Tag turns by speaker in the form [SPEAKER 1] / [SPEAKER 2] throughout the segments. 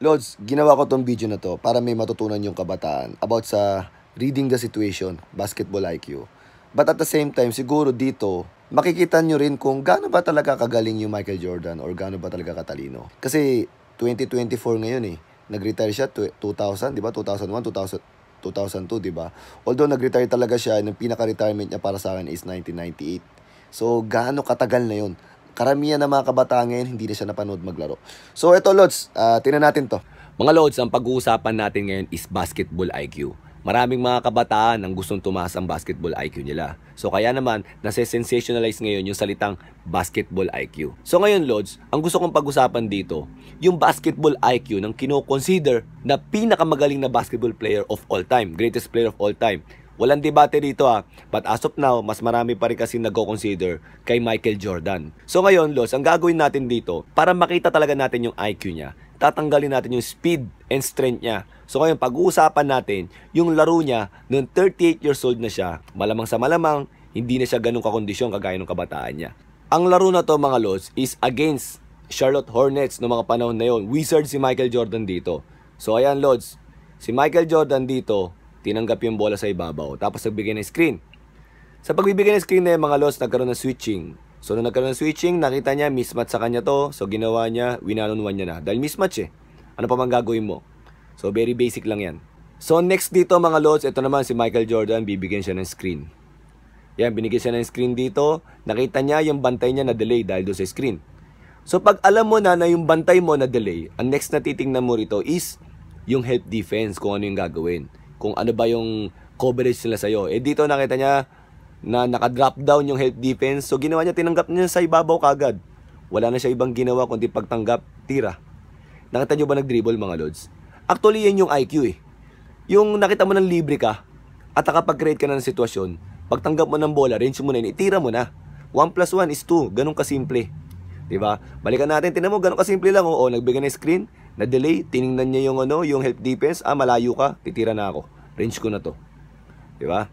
[SPEAKER 1] Lods, ginawa ko tong video na to para may matutunan yung kabataan about sa reading the situation, basketball IQ. But at the same time, siguro dito, makikita nyo rin kung gaano ba talaga kagaling yung Michael Jordan or gaano ba talaga katalino. Kasi 2024 ngayon eh, nag-retire siya 2000, di ba? 2001, 2000, 2002, di ba? Although nag-retire talaga siya, yung pinaka-retirement niya para sa akin is 1998. So, gaano katagal na yon karamihan ng mga kabataan ngayon hindi na siya napanood maglaro. So ito Lods, uh, ah, tinan natin to. Mga Lods, ang pag-uusapan natin ngayon is basketball IQ. Maraming mga kabataan ang gustong tumaas ang basketball IQ nila. So kaya naman, nase-sensationalize ngayon yung salitang basketball IQ. So ngayon, Lods, ang gusto kong pag-usapan dito, yung basketball IQ ng kinoconsider na pinakamagaling na basketball player of all time, greatest player of all time, Walang debate dito ha. Ah. But as of now, mas marami pa rin kasi nagko-consider kay Michael Jordan. So ngayon, Los, ang gagawin natin dito, para makita talaga natin yung IQ niya, tatanggalin natin yung speed and strength niya. So ngayon, pag-uusapan natin yung laro niya noong 38 years old na siya. Malamang sa malamang, hindi na siya ganun kakondisyon kagaya ng kabataan niya. Ang laro na to mga Lods is against Charlotte Hornets noong mga panahon na yon. Wizard si Michael Jordan dito. So ayan Lods, si Michael Jordan dito tinanggap yung bola sa ibabaw. Tapos nagbigay ng screen. Sa pagbibigay ng screen na yung mga loss, nagkaroon ng switching. So, nung nagkaroon ng switching, nakita niya, mismatch sa kanya to. So, ginawa niya, winanon niya na. Dahil mismatch eh. Ano pa man gagawin mo? So, very basic lang yan. So, next dito mga loss, ito naman si Michael Jordan, bibigyan siya ng screen. Yan, binigyan siya ng screen dito. Nakita niya yung bantay niya na delay dahil doon sa screen. So, pag alam mo na na yung bantay mo na delay, ang next na titingnan mo rito is yung help defense, kung ano yung gagawin kung ano ba yung coverage nila sa'yo. Eh dito nakita niya na naka-drop down yung help defense. So ginawa niya, tinanggap niya sa ibabaw kagad. Wala na siya ibang ginawa kundi pagtanggap, tira. Nakita niyo ba nag-dribble mga lods? Actually yan yung IQ eh. Yung nakita mo ng libre ka at nakapag-create ka na ng sitwasyon, pagtanggap mo ng bola, range mo na yun, itira mo na. 1 plus 1 is 2, ganun kasimple. Diba? Balikan natin, tinan mo, ganun kasimple lang. Oo, nagbigay na screen, na-delay, tiningnan niya yung ano, yung help defense. Ah, malayo ka, titira na ako. Range ko na to. 'Di ba?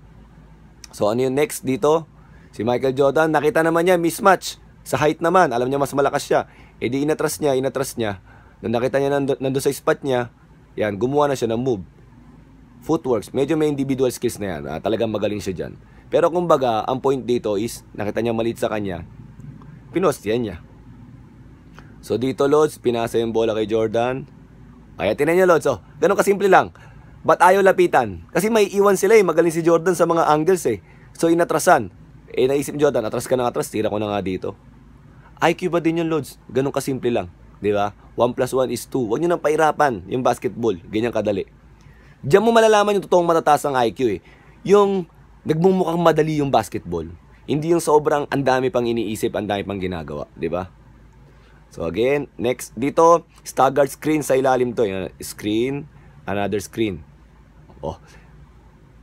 [SPEAKER 1] So ano yung next dito? Si Michael Jordan, nakita naman niya mismatch sa height naman. Alam niya mas malakas siya. Eh di inatras niya, inatras niya. Nung nakita niya nando, nando sa spot niya, yan, gumawa na siya ng move. Footworks, medyo may individual skills na yan. Ah, talagang magaling siya diyan Pero kumbaga, ang point dito is, nakita niya maliit sa kanya, pinost yan niya. So dito Lods, pinasa yung bola kay Jordan. Kaya tinan nyo Lods, oh, ganun kasimple lang. Ba't ayaw lapitan? Kasi may iwan sila eh, magaling si Jordan sa mga angles eh. So inatrasan. Eh naisip Jordan, atras ka ng atras, tira ko na nga dito. IQ ba din yung Lods? Ganun kasimple lang. Di ba? 1 plus 1 is 2. Huwag nyo nang pahirapan yung basketball. Ganyan kadali. Diyan mo malalaman yung totoong matataas ng IQ eh. Yung nagmumukhang madali yung basketball. Hindi yung sobrang andami pang iniisip, andami pang ginagawa, 'di ba? So again, next dito, staggered screen sa ilalim to. Yan, screen, another screen. Oh.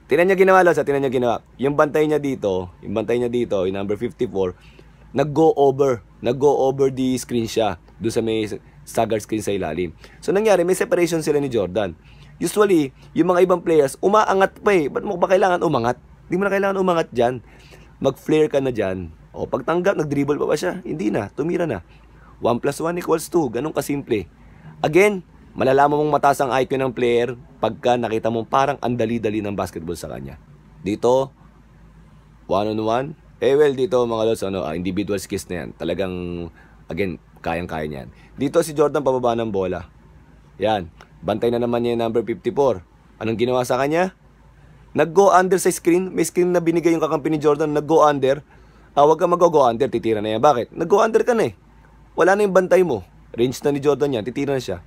[SPEAKER 1] Tinan niya ginawa, Lods. Tinan niya ginawa. Yung bantay niya dito, yung bantay niya dito, yung number 54, nag-go over. Nag-go over the screen siya. Doon sa may staggered screen sa ilalim. So nangyari, may separation sila ni Jordan. Usually, yung mga ibang players, umaangat pa eh. Ba't mo ba kailangan umangat? Hindi mo na kailangan umangat dyan. Mag-flare ka na dyan. O, pagtanggap, nag-dribble pa ba siya? Hindi na, tumira na. 1 plus 1 equals 2. Ganun kasimple. Again, malalaman mong mataas ang IQ ng player pagka nakita mong parang andali-dali ng basketball sa kanya. Dito, 1 on 1. -on Eh well, dito mga lods, ano, ah, individual skills na yan. Talagang, again, kayang-kaya niyan. Dito si Jordan pababa ng bola. Yan. Bantay na naman niya yung number 54. Anong ginawa sa kanya? Nag-go under sa screen. May screen na binigay yung kakampi ni Jordan. Nag-go under. Ah, huwag ka mag-go under. Titira na yan. Bakit? Nag-go under ka na eh wala na yung bantay mo. Range na ni Jordan yan, titira na siya.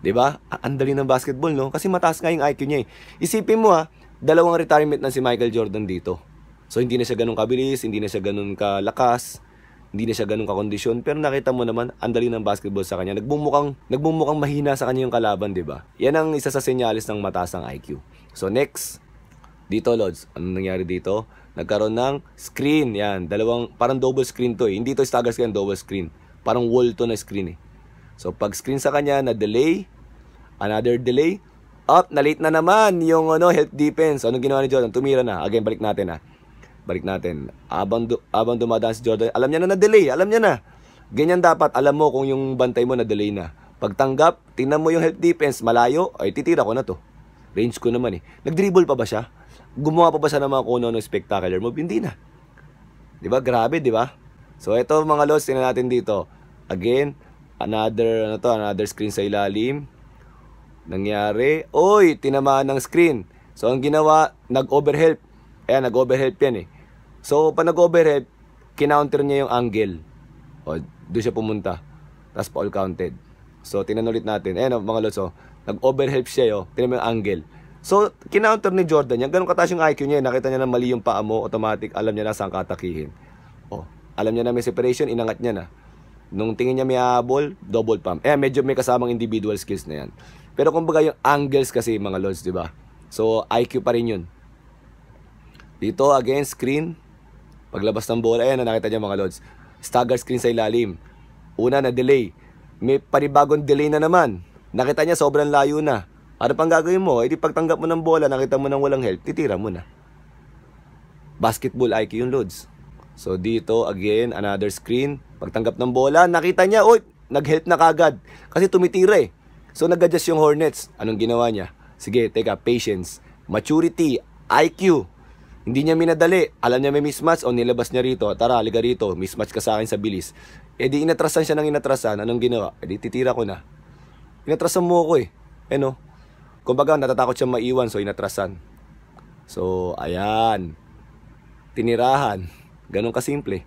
[SPEAKER 1] 'Di ba? Ang dali ng basketball, no? Kasi mataas nga yung IQ niya eh. Isipin mo ha, dalawang retirement na si Michael Jordan dito. So hindi na siya ganun kabilis, hindi na siya ganun kalakas, hindi na siya ganun kakondisyon. Pero nakita mo naman, ang dali ng basketball sa kanya. Nagbumukang, nagbumukang mahina sa kanya yung kalaban, 'di ba? Yan ang isa sa senyales ng mataas ng IQ. So next, dito Lods, ano nangyari dito? Nagkaroon ng screen, yan. Dalawang, parang double screen to eh. Hindi to stagger screen, double screen. Parang wall to na screen eh. So pag screen sa kanya, na-delay, another delay, up, na-late na naman yung ano, health defense. Ano ginawa ni Jordan? Tumira na. Again, balik natin ha. Ah. Balik natin. Abang, du- abang dumadaan si Jordan, alam niya na na-delay, alam niya na. Ganyan dapat, alam mo kung yung bantay mo na-delay na. Pagtanggap, tingnan mo yung health defense, malayo, ay titira ko na to. Range ko naman eh. Nagdribble pa ba siya? Gumawa pa ba siya ng mga kuno ng spectacular move? Hindi na. 'Di ba? Grabe, 'di ba? So ito mga lods, tingnan natin dito. Again, another ano to, another screen sa ilalim. Nangyari, oy, tinamaan ng screen. So ang ginawa, nag-overhelp. Ayan, nag-overhelp 'yan eh. So pa nag-overhelp, kinounter niya yung angle. O, doon siya pumunta. Tapos pa all counted. So tingnan ulit natin. Ayan oh, mga lods, oh. nag-overhelp siya 'yo. Oh. Tingnan yung angle. So, kinounter ni Jordan yan. Ganun katas yung IQ niya. Eh. Nakita niya na mali yung paa mo, automatic, alam niya na saan katakihin. Alam niya na may separation, inangat niya na. Nung tingin niya may habol, double pump. Eh, medyo may kasamang individual skills na yan. Pero kumbaga yung angles kasi mga lords, di ba? So, IQ pa rin yun. Dito, again, screen. Paglabas ng bola, ayan, nakita niya mga lords. Stagger screen sa ilalim. Una, na delay. May panibagong delay na naman. Nakita niya, sobrang layo na. Ano pang gagawin mo? Eh, di pagtanggap mo ng bola, nakita mo nang walang help, titira mo na. Basketball IQ yung lords. So dito again, another screen. Pagtanggap ng bola, nakita niya, oy, nag-help na kagad. Kasi tumitira eh. So nag-adjust yung Hornets. Anong ginawa niya? Sige, teka, patience, maturity, IQ. Hindi niya minadali. Alam niya may mismatch o nilabas niya rito. Tara, liga rito. Mismatch ka sa akin sa bilis. E di inatrasan siya ng inatrasan. Anong ginawa? E di titira ko na. Inatrasan mo ako eh. Ano? Kumbaga, natatakot siya maiwan so inatrasan. So, ayan. Tinirahan. Ganun kasimple.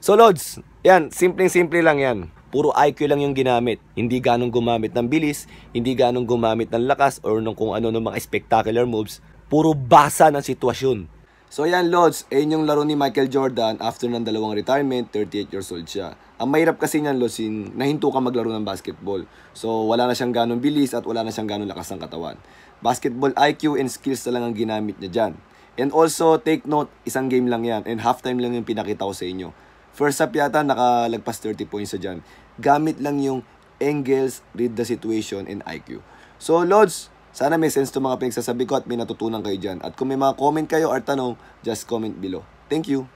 [SPEAKER 1] So Lods, yan, simpleng-simple lang yan. Puro IQ lang yung ginamit. Hindi ganong gumamit ng bilis, hindi ganong gumamit ng lakas or nung kung ano ng mga spectacular moves. Puro basa ng sitwasyon. So yan Lods, ayun yung laro ni Michael Jordan after ng dalawang retirement, 38 years old siya. Ang mahirap kasi niyan Lods, in, nahinto ka maglaro ng basketball. So wala na siyang ganong bilis at wala na siyang ganong lakas ng katawan. Basketball IQ and skills na lang ang ginamit niya dyan. And also, take note, isang game lang yan. And halftime lang yung pinakita ko sa inyo. First half yata, nakalagpas 30 points sa dyan. Gamit lang yung angles, read the situation, and IQ. So, Lords, sana may sense to mga pinagsasabi ko at may natutunan kayo dyan. At kung may mga comment kayo or tanong, just comment below. Thank you!